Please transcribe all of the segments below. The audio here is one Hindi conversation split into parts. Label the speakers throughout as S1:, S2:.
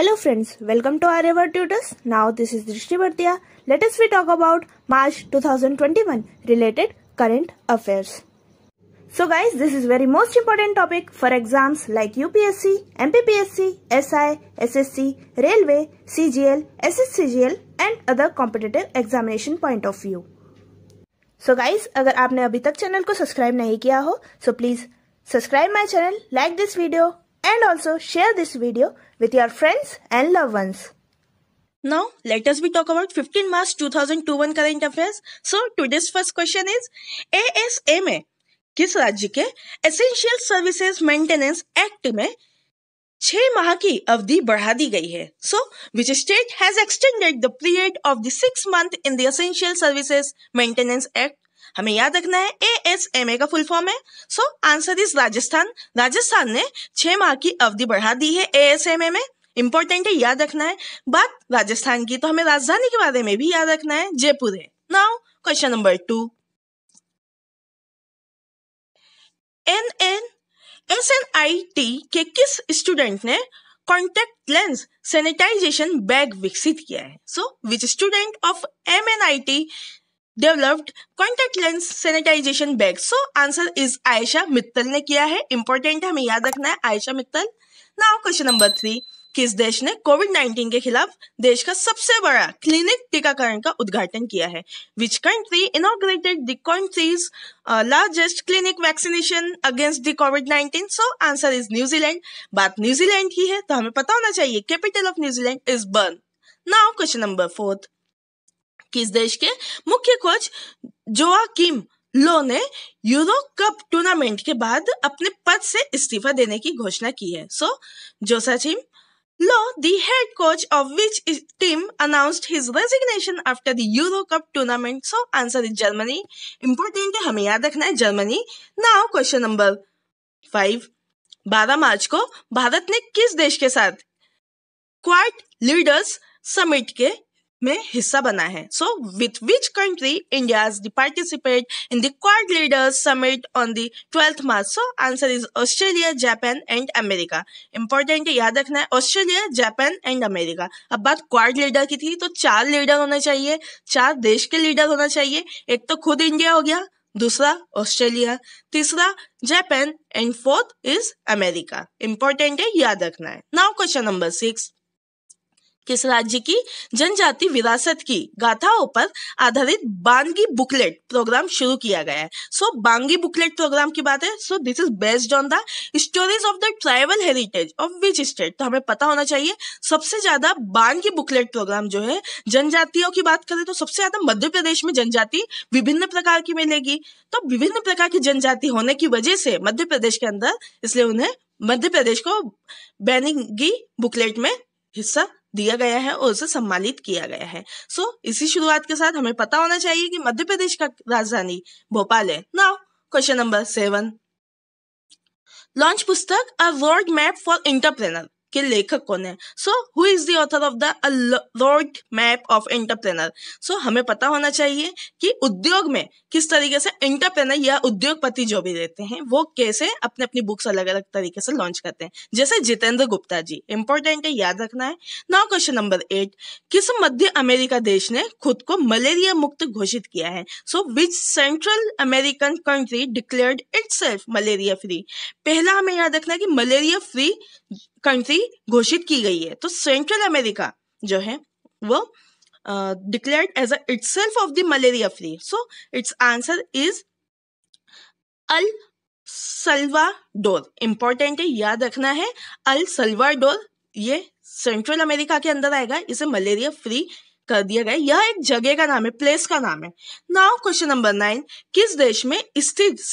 S1: Hello friends welcome to our ever tutors now this is Drishti Bhartiya latest we talk about March 2021 related current affairs so guys this is very most important topic for exams like UPSC MPPSC SI SSC railway CGL SSCGL and other competitive examination point of view so guys अगर आपने अभी तक चैनल को सब्सक्राइब नहीं किया हो so please subscribe my channel like this video and also share this video with your friends and loved ones.
S2: Now, let us be talk about 15 March 2021 current affairs. So, today's first question is ASMA किस राज्य के एसेंशियल सर्विसेज मेंटेनेंस एक्ट में छह माह की अवधि बढ़ा दी गई है so which state has extended the period of the six month in the essential services maintenance act हमें याद रखना है ए एस एम ए का फुल फॉर्म है so answer is Rajasthan Rajasthan ने छह माह की अवधि बढ़ा दी है ए एस एम ए में इंपॉर्टेंट है याद रखना है बात राजस्थान की तो हमें राजधानी के बारे में भी याद रखना है जयपुर है now question number two N N S N I T के किस स्टूडेंट ने कॉन्टेक्ट लेंस सैनिटाइजेशन बैग विकसित किया है so which student of M N I T developed lens lens sanitization bag so answer is Ayesha Mittal ने किया है इंपॉर्टेंट हमें याद रखना है Ayesha Mittal Now question number three किस देश ने कोविड 19 के खिलाफ देश का सबसे बड़ा क्लिनिक टीकाकरण का उद्घाटन किया है which country inaugurated these countries largest clinic vaccination against the covid 19 so answer is New Zealand बात न्यूजीलैंड की है तो हमें पता होना चाहिए capital of New Zealand is Bern now question number fourth किस देश के मुख्य कोच जोआ किम लो ने यूरो कप टूर्नामेंट के बाद अपने पद से इस्तीफा देने की घोषणा की है so Joachim Low the head coach of which team announced his resignation after the Euro cup tournament so answer is Germany Important है हमें याद रखना है Germany now question number five बारह मार्च को भारत ने किस देश के साथ क्वाड लीडर्स समिट के में हिस्सा बना है so with which country India participate in द्वार leaders summit on the twelfth March so answer is Australia Japan and America important याद रखना है ऑस्ट्रेलिया जापान एंड अमेरिका अब बात क्वार लीडर की थी तो चार लीडर होना चाहिए चार देश के लीडर होना चाहिए एक तो खुद इंडिया हो गया दूसरा ऑस्ट्रेलिया तीसरा Japan and fourth is America important है याद रखना है नाउ क्वेश्चन नंबर सिक्स किस राज्य की जनजाति विरासत की गाथाओं पर आधारित बांगी बुकलेट प्रोग्राम शुरू किया गया है सो so, बांगी बुकलेट प्रोग्राम की बात है so this is based on the stories of the tribal heritage of which state तो हमें पता होना चाहिए सबसे ज्यादा बांगी बुकलेट प्रोग्राम जो है जनजातियों की बात करें तो सबसे ज्यादा मध्य प्रदेश में जनजाति विभिन्न प्रकार की मिलेगी तो विभिन्न प्रकार की जनजाति होने की वजह से मध्य प्रदेश के अंदर इसलिए उन्हें मध्य प्रदेश को बैनिंगी बुकलेट में हिस्सा दिया गया है और उसे सम्मानित किया गया है सो so, इसी शुरुआत के साथ हमें पता होना चाहिए कि मध्य प्रदेश का राजधानी भोपाल है now question number seven launch पुस्तक a world map for entrepreneur के लेखक कौन है so who is the author of the world map of entrepreneur so हमें पता होना चाहिए कि उद्योग में किस तरीके से एंटरप्रेनर या उद्योगपति जो भी रहते हैं वो कैसे अपने अपनी बुक्स अलग अलग तरीके से लॉन्च करते हैं जैसे जितेंद्र गुप्ता जी इंपॉर्टेंट है याद रखना है नाउ क्वेश्चन नंबर एट किस मध्य अमेरिका देश ने खुद को मलेरिया मुक्त घोषित किया है so which central American country declared it malaria free पहला हमें याद रखना है कि मलेरिया फ्री कंट्री घोषित की गई है तो सेंट्रल अमेरिका जो है वो declare as itself of the malaria free so it's answer is El Salvador important है याद रखना है अल सल्वाडोर ये सेंट्रल अमेरिका के अंदर आएगा इसे मलेरिया फ्री कर दिया गया यह एक जगह का नाम है प्लेस का नाम है नाउ क्वेश्चन नंबर नाइन किस देश में स्थित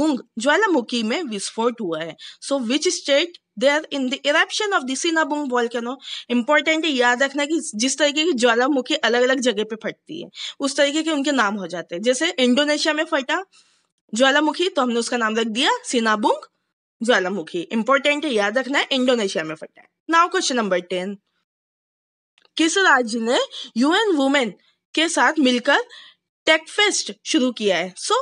S2: बुंग ज्वालामुखी में विस्फोट हुआ है so which state there in the eruption of the Sinabung volcano important है याद रखना कि जिस तरीके की ज्वालामुखी अलग अलग जगह पे फटती है उस तरीके के उनके नाम हो जाते हैं जैसे इंडोनेशिया में फटा ज्वालामुखी तो हमने उसका नाम रख दिया सिनाबुंग ज्वालामुखी इंपॉर्टेंट है याद रखना है इंडोनेशिया में फटा है नाउ क्वेश्चन नंबर टेन किस राज्य ने यूएन वुमेन के साथ मिलकर टेक फेस्ट शुरू किया है so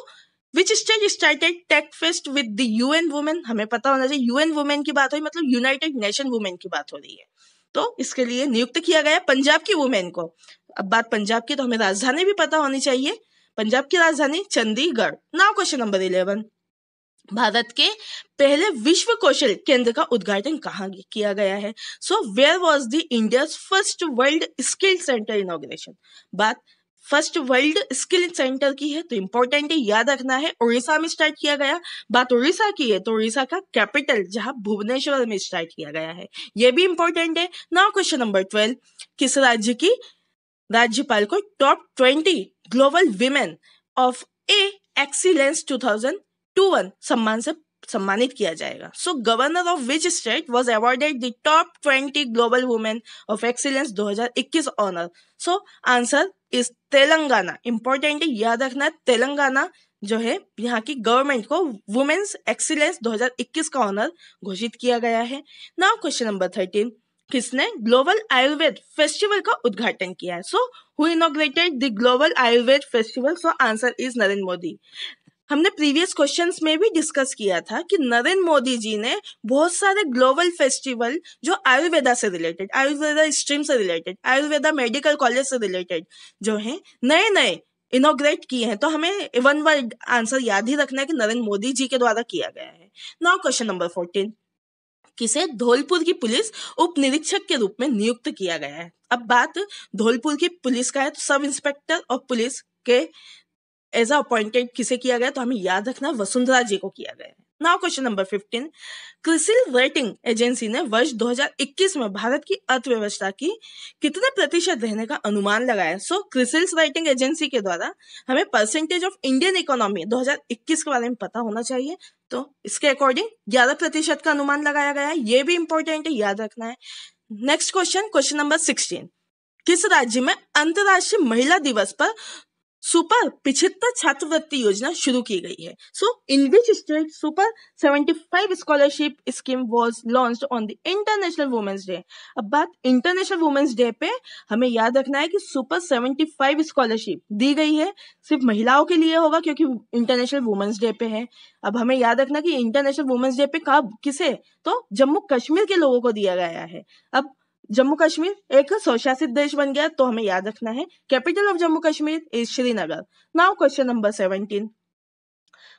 S2: which state started fest with the UN women हमें पता होना चाहिए यूएन वुमेन की बात हो रही मतलब यूनाइटेड नेशन वुमेन की बात हो रही है तो इसके लिए नियुक्त किया गया पंजाब की वुमेन को अब बात पंजाब की तो हमें राजधानी भी पता होनी चाहिए पंजाब की राजधानी Chandigarh now question number eleven Bharat के पहले विश्व कौशल केंद्र का उद्घाटन कहाँ किया गया है so where was the India first world skill centre inauguration बात फर्स्ट वर्ल्ड स्किल सेंटर की है तो इम्पोर्टेंट है याद रखना है उड़ीसा में स्टार्ट किया गया बात उड़ीसा की है तो उड़ीसा का कैपिटल जहां भुवनेश्वर में स्टार्ट किया गया है ये भी इम्पोर्टेंट है नाउ क्वेश्चन नंबर ट्वेल्व किस राज्य की राज्यपाल को top twenty global women of a excellence thousand two one सम्मान से सम्मानित किया जाएगा so governor of which state was awarded the top twenty global women of excellence 2021 honour so answer is Telangana important याद रखना तेलंगाना जो है यहाँ की गवर्नमेंट को वुमेन्स एक्सीलेंस 2021 का ऑनर घोषित किया गया है नाउ क्वेश्चन नंबर थर्टीन किसने ग्लोबल आयुर्वेद फेस्टिवल का उद्घाटन किया है so who inaugurated the global Ayurveda festival so answer is Narendra Modi हमने प्रीवियस क्वेश्चंस में भी डिस्कस किया था कि नरेंद्र मोदी जी ने बहुत सारे ग्लोबल फेस्टिवल जो आयुर्वेदा से रिलेटेड आयुर्वेदा स्ट्रीम से रिलेटेड आयुर्वेदा मेडिकल कॉलेज से रिलेटेड जो है नए नए इनोग्रेट किए हैं तो हमें वन वर्ड आंसर याद ही रखना है कि नरेंद्र मोदी जी के द्वारा किया गया है नाउ क्वेश्चन नंबर फोर्टीन किसे धौलपुर की पुलिस उप निरीक्षक के रूप में नियुक्त किया गया है अब बात धौलपुर की पुलिस का है तो सब इंस्पेक्टर और पुलिस के एज अपॉइंटेड किसे किया गया तो हमें याद रखना वसुंधरा जी को किया गया है now question number 15 CRISIL rating agency ने वर्ष 2021 में भारत की अर्थव्यवस्था की कितने प्रतिशत रहने का अनुमान लगाया सो क्रिसिल क्रिसिल्स रेटिंग एजेंसी के द्वारा हमें परसेंटेज ऑफ इंडियन इकोनॉमी 2021 के बारे में पता होना चाहिए तो इसके अकॉर्डिंग ग्यारह प्रतिशत का अनुमान लगाया गया है ये भी इंपॉर्टेंट है याद रखना है next question question number sixteen किस राज्य में अंतर्राष्ट्रीय महिला दिवस पर सुपर पिछहत्तर छात्रवृत्ति योजना शुरू की गई है so in which state super five scholarship scheme was launch on the international women's day अब बात इंटरनेशनल वुमेन्स डे पे हमें याद रखना है कि सुपर फाइव स्कॉलरशिप दी गई है सिर्फ महिलाओं के लिए होगा क्योंकि इंटरनेशनल वुमेन्स डे पे है अब हमें याद रखना कि इंटरनेशनल वुमेन्स डे पे कब किसे तो जम्मू कश्मीर के लोगों को दिया गया है अब जम्मू कश्मीर एक स्वशासित देश बन गया तो हमें याद रखना है capital of Jammu Kashmir is Srinagar now question number seventeen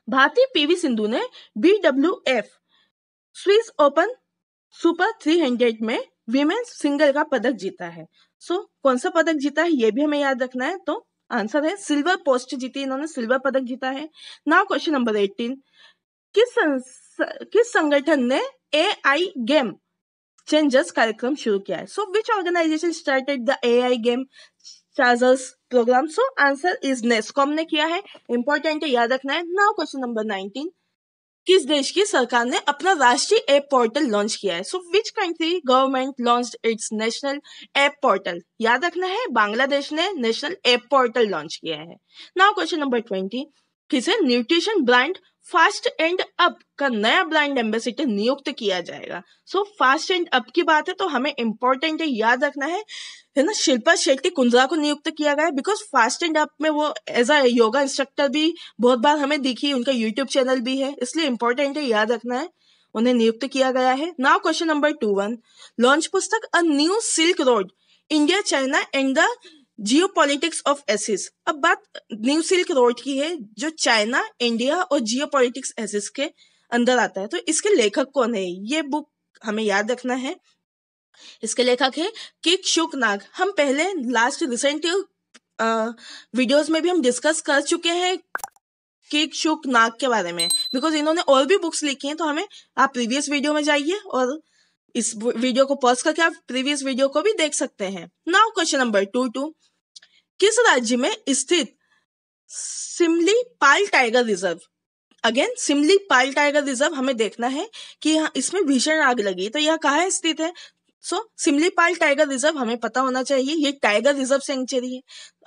S2: भारतीय पीवी सिंधु ने B W F Swiss open super three hundred में विमेन्स सिंगल का पदक जीता है सो so, कौन सा पदक जीता है ये भी हमें याद रखना है तो आंसर है सिल्वर पोस्ट जीती इन्होंने सिल्वर पदक जीता है नाउ क्वेश्चन नंबर एटीन किस किस संगठन ने ए आई गेम चेंजेस कार्यक्रम शुरू किया है so which organisation started the A I game chargers programme so answer is NASSCOM ने किया है इंपॉर्टेंट है याद रखना है नाउ क्वेश्चन नंबर नाइनटीन किस देश की सरकार ने अपना राष्ट्रीय ऐप पोर्टल लॉन्च किया है so which country government launch its national app portal याद रखना है बांग्लादेश ने नेशनल ऐप पोर्टल लॉन्च किया है नाउ क्वेश्चन नंबर ट्वेंटी किसे nutrition brand fast and up का नया ब्लाइंड एम्बेसिडर नियुक्त किया जाएगा सो फास्ट एंड अप की बात है तो हमें इम्पोर्टेंट है याद रखना है है ना शिल्पा शेट्टी कुंजरा को नियुक्त किया गया है बिकॉज फास्ट एंड अप में वो एज अ योगा इंस्ट्रक्टर भी बहुत बार हमें दिखी उनका यूट्यूब चैनल भी है इसलिए इम्पोर्टेंट है याद रखना है उन्हें नियुक्त किया गया है now question number two one launch पुस्तक a new silk road India China and the geopolitics of Asia अब बात न्यू सिल्क रोड की है जो चाइना इंडिया और जियो पॉलिटिक्स एसिस के अंदर आता है तो इसके लेखक कौन है ये बुक हमें याद रखना है इसके लेखक है किक शुक नाग हम पहले लास्ट रिसेंट वीडियोस में भी हम डिस्कस कर चुके हैं किक शुक नाग के बारे में बिकॉज इन्होंने और भी बुक्स लिखी हैं तो हमें आप प्रीवियस वीडियो में जाइए और इस वीडियो को पॉज करके आप प्रीवियस वीडियो को भी देख सकते हैं now question number two two किस राज्य में स्थित Similipal tiger reserve again Similipal tiger reserve हमें देखना है कि यहाँ इसमें भीषण आग लगी तो यह कहाँ स्थित है सो सिमली पाल टाइगर रिजर्व हमें पता होना चाहिए ये टाइगर रिजर्व सेंचुरी है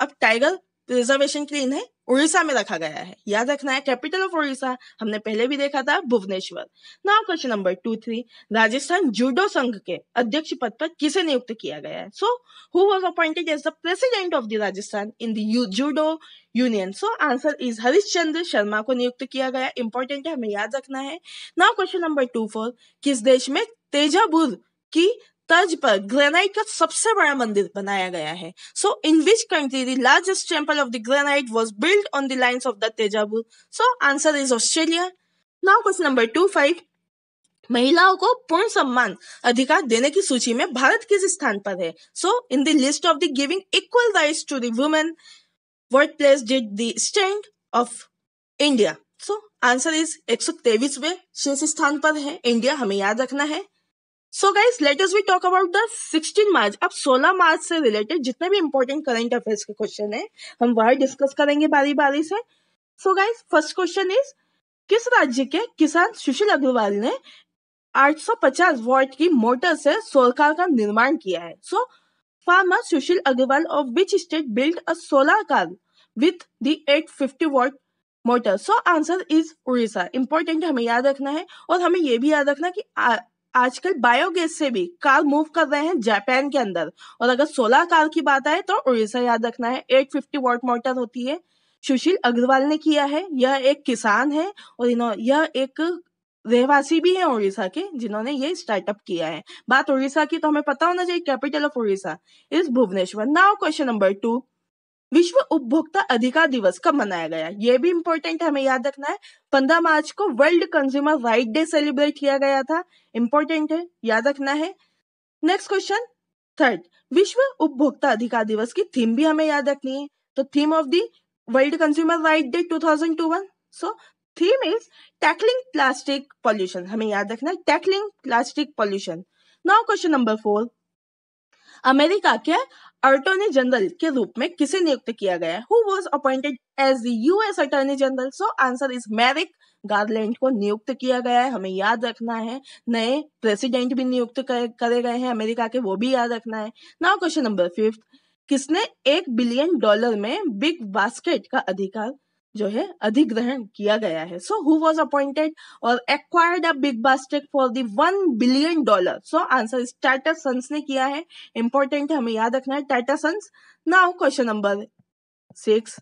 S2: अब टाइगर रिजर्वेशन के लिए इन्हें उड़ीसा में रखा गया है याद रखना है कैपिटल ऑफ उड़ीसा हमने पहले भी देखा था Bhubaneswar now question number two three Rajasthan judo संघ के अध्यक्ष पद पर किसे नियुक्त किया गया है so who was appointed as the president of the Rajasthan in the judo union so answer is Harishchandra Sharma को नियुक्त किया गया इंपॉर्टेंट है हमें याद रखना है now question number two four किस देश में तेजाबुर की तर्ज पर ग्रेनाइट का सबसे बड़ा मंदिर बनाया गया है so in which country the largest temple of the granite was build on the lines of the Thanjavur so answer is Australia now question number two five महिलाओं को पूर्ण सम्मान अधिकार देने की सूची में भारत किस स्थान पर है so in the list of the giving equal right to the women place did the stand of India so answer is एक सौ तेईसवें शीर्ष स्थान पर है इंडिया हमें याद रखना है so guys latest we talk about the sixteen March अब सोलह मार्च से रिलेटेड जितने भी इंपॉर्टेंट करंट अफेयर्स के क्वेश्चन है हम वह डिस्कस करेंगे बारी बारी से so guys first question is किस राज्य के किसान सुशील अग्रवाल ने 850 सौ पचास वॉट की मोटर से सोलकार का निर्माण किया है so farmer Sushil Agarwal of which state build a solar car with with the fifty watt motor so answer is Orissa important हमें याद रखना है और हमें ये भी याद रखना कि आजकल बायोगैस से भी कार मूव कर रहे हैं जापान के अंदर और अगर सोलर कार की बात आए तो उड़ीसा याद रखना है 850 वॉट मोटर होती है सुशील अग्रवाल ने किया है यह एक किसान है और इन्होंने यह एक रहवासी भी है उड़ीसा के जिन्होंने ये स्टार्टअप किया है बात उड़ीसा की तो हमें पता होना चाहिए capital of Orissa is Bhubaneswar now question number two विश्व उपभोक्ता अधिकार दिवस कब मनाया गया ये भी इम्पोर्टेंट है हमें याद रखना है पंद्रह मार्च को world consumer right day celebrate किया गया था इम्पोर्टेंट है याद रखना है नेक्स्ट क्वेश्चन थर्ड विश्व उपभोक्ता अधिकार दिवस की थीम भी हमें याद रखनी है तो theme of the world consumer right day two thousand two one so theme is tackling plastic pollution हमें याद रखना है tackling plastic pollution now question number four America के अटोर्नी जनरल के रूप में किसे नियुक्त किया गया who was appointed as the US attorney general so answer is Merrick Garland को नियुक्त किया गया है हमें याद रखना है नए प्रेसिडेंट भी नियुक्त करे गए हैं अमेरिका के वो भी याद रखना है नाउ क्वेश्चन नंबर फिफ्थ किसने एक बिलियन डॉलर में बिग बास्केट का अधिकार जो है अधिग्रहण किया गया है सो हु वॉज अपॉइंटेड और acquired a big basket for the one billion dollar so answer is Tata sons ने किया है इंपॉर्टेंट हमें याद रखना है Tata sons now question number six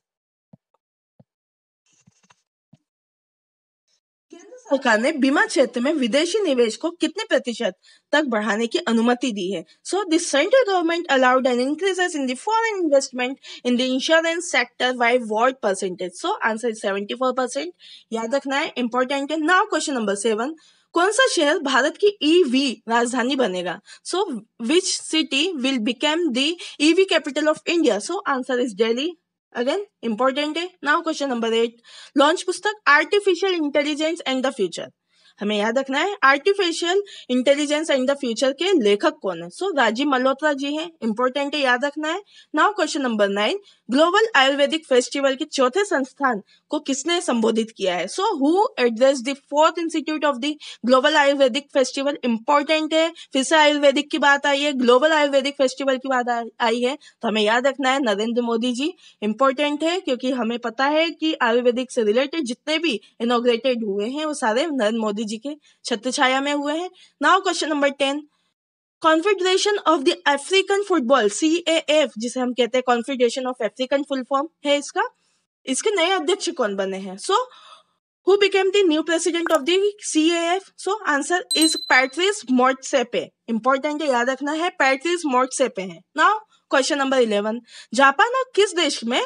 S2: सरकार ने बीमा क्षेत्र में विदेशी निवेश को कितने प्रतिशत तक बढ़ाने की अनुमति दी है so this central government allowed an increases in the foreign investment in the insurance sector by what percentage so answer is seventy four percent याद रखना है इंपॉर्टेंट है नाउ क्वेश्चन नंबर सेवन कौन सा शहर भारत की ईवी e राजधानी बनेगा so which city will become the EV capital of India so answer is Delhi again important है now question number eight launch पुस्तक artificial intelligence and the future हमें याद रखना है artificial intelligence and the future के लेखक कौन है सो so, राजीव मल्होत्रा जी हैं इंपॉर्टेंट है याद रखना है now question number nine global Ayurvedic festival के चौथे संस्थान को किसने संबोधित किया है so who address the fourth institute of the global Ayurvedic festival important है फिर से आयुर्वेदिक की बात आई है ग्लोबल आयुर्वेदिक फेस्टिवल की बात आई है तो हमें याद रखना है नरेंद्र मोदी जी इंपॉर्टेंट है क्योंकि हमें पता है कि आयुर्वेदिक से रिलेटेड जितने भी इनोग्रेटेड हुए हैं वो सारे नरेंद्र मोदी जी के छत्र छाया में हुए हैं now question number ten confederation of the African football C A F जिसे हम कहते हैं confederation of African full form है इसका इसके नए अध्यक्ष कौन बने हैं so who became the new president of the C A F so answer is Patrice Motsepe important है याद रखना है पैट्रिस मोर्टसेपे है now question number eleven Japan और किस देश में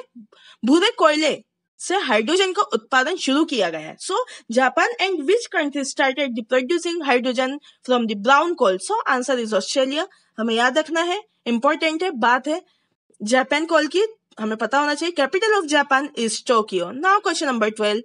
S2: भूरे कोयले से हाइड्रोजन का उत्पादन शुरू किया गया है so Japan and which country started the producing hydrogen from the brown coal so answer is Australia हमें याद रखना है इंपॉर्टेंट है बात है जापान कोल की हमें पता होना चाहिए capital of Japan is Tokyo now question number twelve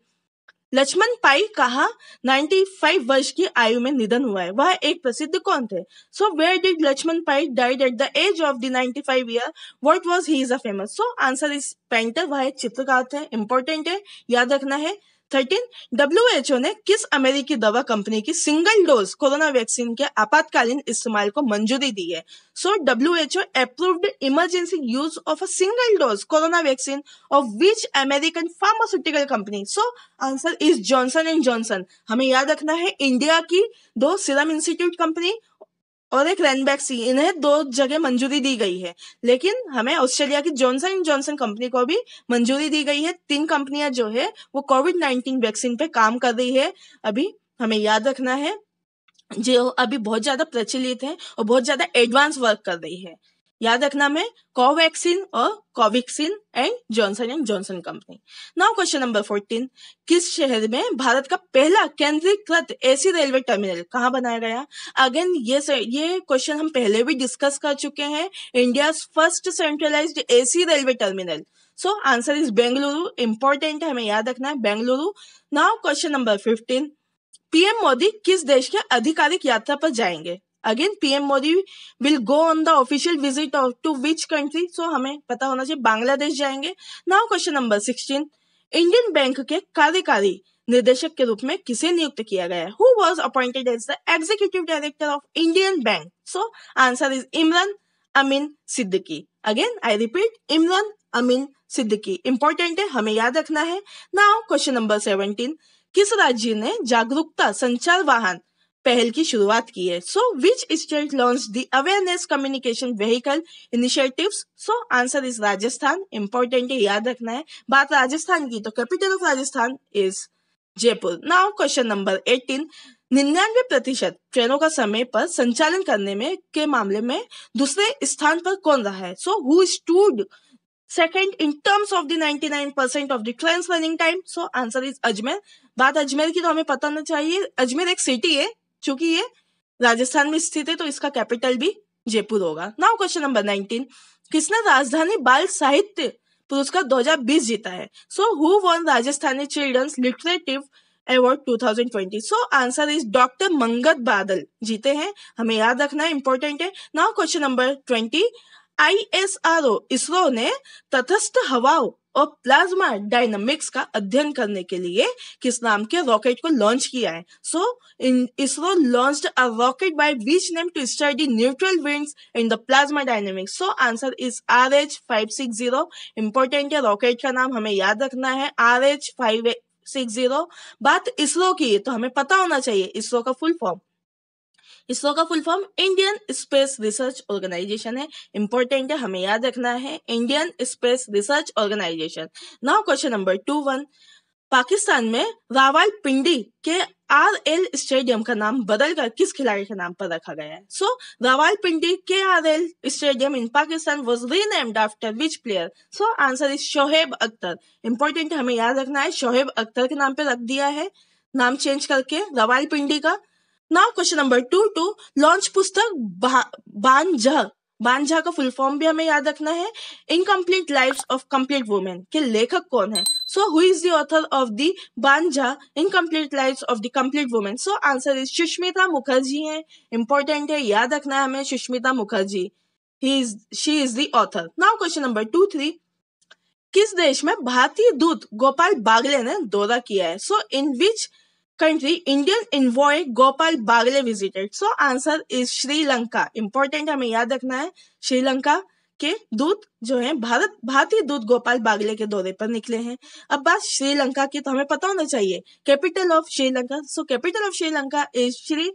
S2: Laxman Pai कहा 95 वर्ष की आयु में निधन हुआ है वह एक प्रसिद्ध कौन थे so where did Laxman Pai died at the age of the 95 year what was he is a famous so answer is painter वह एक चित्रकार थे इंपॉर्टेंट है याद रखना है थर्टीन ओ ने किस अमेरिकी दवा कंपनी की सिंगल डोज कोरोना वैक्सीन के आपातकालीन इस्तेमाल को मंजूरी दी है so W H O approved emergency use of a single dose corona vaccine of which American pharmaceutical company so answer is Johnson and Johnson हमें याद रखना है इंडिया की दो सिरम इंस्टीट्यूट कंपनी और एक रन बैक सी इन्हें दो जगह मंजूरी दी गई है लेकिन हमें ऑस्ट्रेलिया की जॉनसन एंड जॉनसन कंपनी को भी मंजूरी दी गई है तीन कंपनियां जो है वो कोविड नाइन्टीन वैक्सीन पे काम कर रही है अभी हमें याद रखना है जो अभी बहुत ज्यादा प्रचलित है और बहुत ज्यादा एडवांस वर्क कर रही है याद रखना में कोवैक्सिन और कोविक्सिन and Johnson and Johnson company now question number fourteen किस शहर में भारत का पहला केंद्रीकृत एसी रेलवे टर्मिनल कहाँ बनाया गया अगेन ये ये क्वेश्चन हम पहले भी डिस्कस कर चुके हैं India first centralised AC railway terminal so answer is Bengaluru important है हमें याद रखना है Bengaluru now question number fifteen PM Modi किस देश के आधिकारिक यात्रा पर जाएंगे again PM Modi will go on the official visit of to which country so हमें पता होना चाहिए बांग्लादेश जाएंगे now question number sixteen Indian bank के कार्यकारी निर्देशक के रूप में किसे नियुक्त किया गया है who was appointed as the executive director of Indian bank so answer is Imran Amin Siddiqui again I repeat Imran Amin Siddiqui important है हमें याद रखना है नाउ क्वेश्चन नंबर सेवनटीन किस राज्य ने जागरूकता संचार वाहन पहल की शुरुआत की है so which state launch the awareness communication vehicle initiatives so answer is Rajasthan important है याद रखना है बात राजस्थान की तो capital of Rajasthan is Jaipur now question number eighteen निन्यानवे प्रतिशत ट्रेनों का समय पर संचालन करने में के मामले में दूसरे स्थान पर कौन रहा है so who stood second in terms of the nine percent of the train running time so answer is Ajmer बात अजमेर की तो हमें पता ना चाहिए अजमेर एक सिटी है चूंकि ये राजस्थान में स्थित है तो इसका कैपिटल भी जयपुर होगा नाउ क्वेश्चन नंबर नाइनटीन किसने राजधानी बाल साहित्य पुरस्कार बीस जीता है so who won Rajasthani children's literature award 2020 so answer is doctor Mangat Badal जीते हैं हमें याद रखना इंपॉर्टेंट है now question number twenty I S R O ISRO ने तथस्थ हवाओं और प्लाज्मा डायनामिक्स का अध्ययन करने के लिए किस नाम के रॉकेट को लॉन्च किया है सो ISRO launch a rocket by which name to study neutral winds in the plasma dynamics so answer is R H five six zero important है रॉकेट का नाम हमें याद रखना है R H five six zero बात इसरो की है तो हमें पता होना चाहिए इसरो का फुल फॉर्म इसरो का full form Indian space research organisation है इंपॉर्टेंट है हमें याद रखना है Indian space research organisation now question number two one Pakistan में रावल पिंडी के आर एल स्टेडियम का नाम बदलकर किस खिलाड़ी के नाम पर रखा गया है सो रावल पिंडी के R L stadium in Pakistan was renamed after which player so answer is Shoaib Akhtar important हमें याद रखना है शोहेब अख्तर के नाम पे रख दिया है नाम चेंज करके रावल पिंडी का now question number two two launch पुस्तक बांझा बांझा का फुल फॉर्म भी हमें याद रखना है incomplete life of complete women के लेखक कौन है so who is the author of the Banjha incomplete life of the complete women so answer is Sushmita Mukherjee है इंपॉर्टेंट है याद रखना है हमें Sushmita Mukherjee he is she is the author now question number two three किस देश में भारतीय दूत गोपाल बागले ने दौरा किया है so in which country Indian envoy Gopal Bagle So answer is Sri Lanka. Important हमें याद रखना है श्रीलंका के दूत जो है भारत भारतीय दूत गोपाल बागले के दौरे पर निकले हैं अब बात श्रीलंका की तो हमें पता होना चाहिए capital of Sri Lanka so capital of Sri Lanka is Sri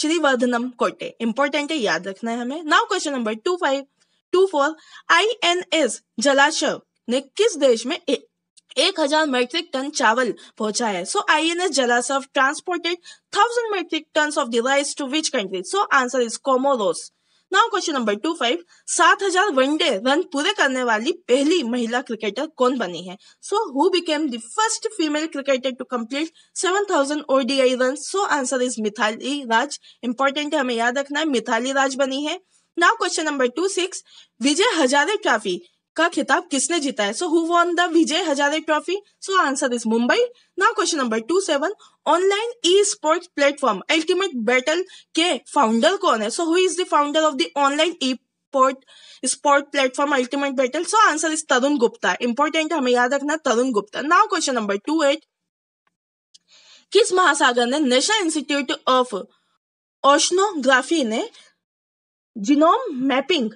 S2: Jayawardenepura Kotte important है याद रखना है हमें now question number two five two four I N S Jalashwa ने किस देश में एक हजार मेट्रिक टन चावल पहुंचा है so I N S Jalashwa transported thousand metric ton of device to which country so answer is Comoros now question number two five सात हजार वनडे रन पूरे करने वाली पहली महिला क्रिकेटर कौन बनी है so who became the first female cricketer to complete seven thousand D I run so answer is Mithali Raj important है हमें याद रखना है मिथाली राज बनी है now question number two six Vijay Hazare trophy का खिताब किसने जीता है so who won the Vijay Hazare trophy so answer is Mumbai now question number two seven online e sports platform ultimate battle के फाउंडर कौन है so who is the founder of the online e sport sport platform ultimate battle so answer is Tarun Gupta important हमें याद रखना Tarun Gupta now question number two eight किस महासागर ने नेशनल इंस्टीट्यूट ऑफ ओशनोग्राफी ने जीनोम मैपिंग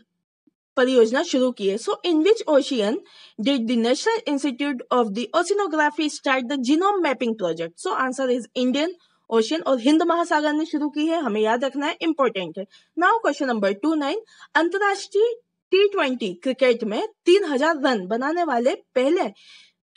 S2: परियोजना शुरू की है so in which ocean did the national institute of the oceanography start the genome mapping project so answer is Indian ocean और हिंद महासागर ने शुरू की है हमें याद रखना है इंपॉर्टेंट है now question number two nine अंतरराष्ट्रीय टी ट्वेंटी क्रिकेट में तीन हजार रन बनाने वाले पहले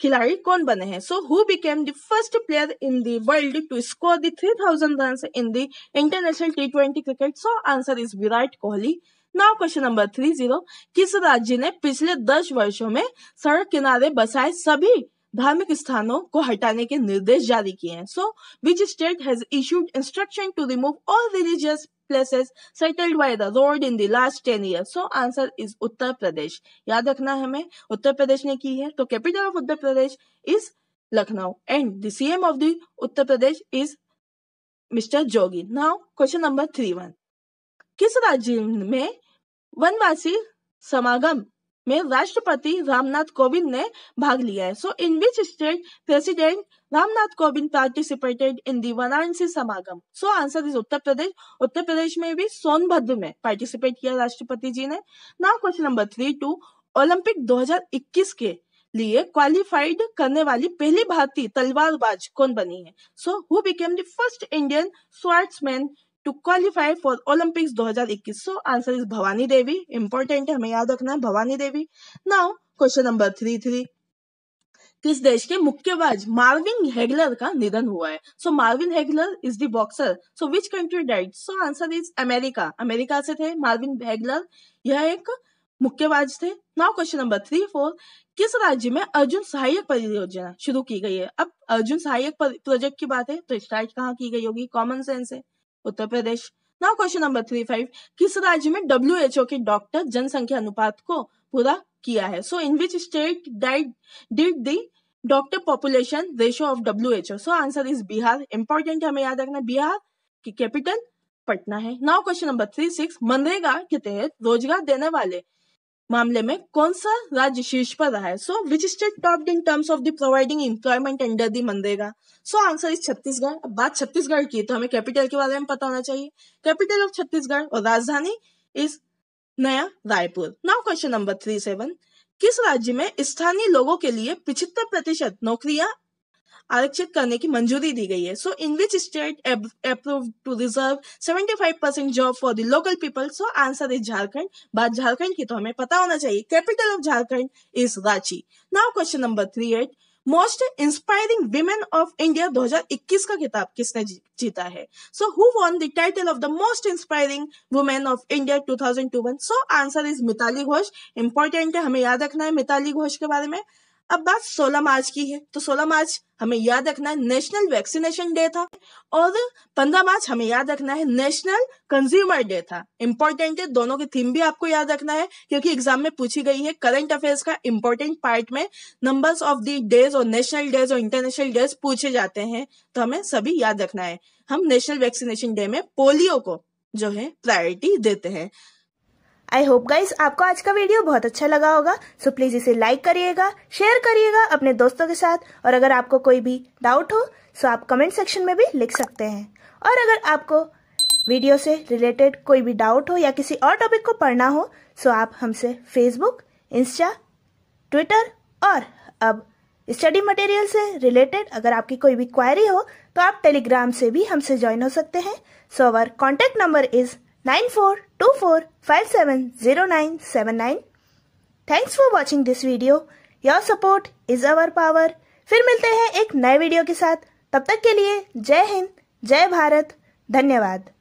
S2: खिलाड़ी कौन बने हैं so who became the first player in the world to score the three thousand run in the international T twenty cricket so answer is Virat Kohli now question number three zero किस राज्य ने पिछले दस वर्षों में सड़क किनारे बसाए सभी धार्मिक स्थानों को हटाने के निर्देश जारी किए हैं so which state has issued instruction to remove all religious places settled by the road in the last ten year so answer is Uttar Pradesh याद रखना हमें उत्तर प्रदेश ने की है तो capital of Uttar Pradesh is Lucknow and the CM of the Uttar Pradesh is mister Jogi now question number three one किस राज्य में वनवासी समागम में राष्ट्रपति रामनाथ कोविंद ने भाग लिया है so in which state president Ramnath Kovind participated in the Varanasi Samagam so answer is Uttar प्रदेश उत्तर प्रदेश में भी सोनभद्र में पार्टिसिपेट किया राष्ट्रपति जी ने now question number three two Olympic 2021 के लिए क्वालिफाइड करने वाली पहली भारतीय तलवारबाज कौन बनी है so who became the first Indian swordsman to qualify for Olympics 2021 so answer is Bhavani Devi important है हमें याद रखना है Bhavani Devi now question number three three किस देश के मुक्केबाज मार्विन हेगलर का निधन हुआ है so Marvin Hagler is the boxer so which country died so answer is America America से थे मार्विन हेगलर यह एक मुक्केबाज थे now question number three four किस राज्य में अर्जुन सहायक परियोजना शुरू की गई है अब अर्जुन सहायक प्रोजेक्ट की बात है तो स्टार्ट कहाँ की गई होगी कॉमन सेंस है Uttar Pradesh now question number three five किस राज्य में डब्ल्यू के डॉक्टर जनसंख्या अनुपात को पूरा किया है so in which state diet did the doctor population ratio of W H O so answer is Bihar important हमें याद रखना बिहार की कैपिटल पटना है now question number three six MNREGA के तहत रोजगार देने वाले मामले में कौन सा राज्य शीर्ष पर रहा है so which state top in terms of the providing employment under the MNREGA so answer is Chhattisgarh अब बात छत्तीसगढ़ की तो हमें कैपिटल के बारे में पता होना चाहिए कैपिटल ऑफ छत्तीसगढ़ और राजधानी is Naya Raipur now question number three seven किस राज्य में स्थानीय लोगों के लिए पिछहत्तर प्रतिशत नौकरियां आरक्षित करने की मंजूरी दी गई है so in which state approve to reserve seventy five percent job for the local people so answer is Jharkhand बात झारखंड की तो हमें पता होना चाहिए capital of Jharkhand is Ranchi now question number three eight most inspiring women of India 2021 का खिताब किसने जीता है so who won the title of the most inspiring women of India two two thousand one so answer is Mitali Ghosh important है हमें याद रखना है मिताली घोष के बारे में अब बात 16 मार्च की है तो 16 मार्च हमें याद रखना है नेशनल वैक्सीनेशन डे था और 15 मार्च हमें याद रखना है नेशनल कंज्यूमर डे था इंपॉर्टेंट है दोनों की थीम भी आपको याद रखना है क्योंकि एग्जाम में पूछी गई है करंट अफेयर्स का इम्पोर्टेंट पार्ट में नंबर्स ऑफ दी डेज और नेशनल डेज और इंटरनेशनल डेज पूछे जाते हैं तो हमें सभी याद रखना है
S1: हम नेशनल वैक्सीनेशन डे में पोलियो को जो है प्रायोरिटी देते हैं आई होप गाइज आपको आज का वीडियो बहुत अच्छा लगा होगा सो प्लीज इसे लाइक करिएगा शेयर करिएगा अपने दोस्तों के साथ और अगर आपको कोई भी डाउट हो सो आप कमेंट सेक्शन में भी लिख सकते हैं और अगर आपको वीडियो से रिलेटेड कोई भी डाउट हो या किसी और टॉपिक को पढ़ना हो सो आप हमसे फेसबुक इंस्टा ट्विटर और अब स्टडी मटेरियल से रिलेटेड अगर आपकी कोई भी क्वायरी हो तो आप टेलीग्राम से भी हमसे ज्वाइन हो सकते हैं so our contact number is nine four two four five seven zero nine seven nine. Thanks for watching this video. Your support is our power. फिर मिलते हैं एक नए वीडियो के साथ तब तक के लिए जय हिंद जय भारत धन्यवाद